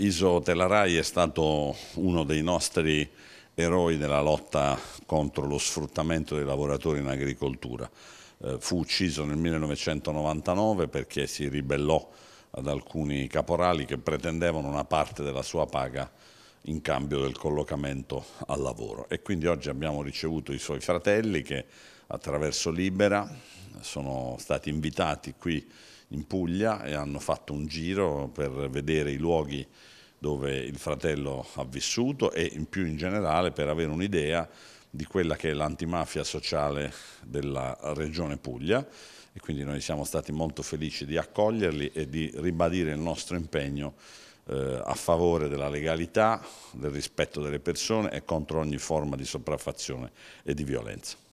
Iso Telarai è stato uno dei nostri eroi nella lotta contro lo sfruttamento dei lavoratori in agricoltura. Eh, fu ucciso nel 1999 perché si ribellò ad alcuni caporali che pretendevano una parte della sua paga in cambio del collocamento al lavoro. E quindi oggi abbiamo ricevuto i suoi fratelli che attraverso Libera sono stati invitati qui in Puglia e hanno fatto un giro per vedere i luoghi dove il fratello ha vissuto e in più in generale per avere un'idea di quella che è l'antimafia sociale della regione Puglia e quindi noi siamo stati molto felici di accoglierli e di ribadire il nostro impegno eh, a favore della legalità, del rispetto delle persone e contro ogni forma di sopraffazione e di violenza.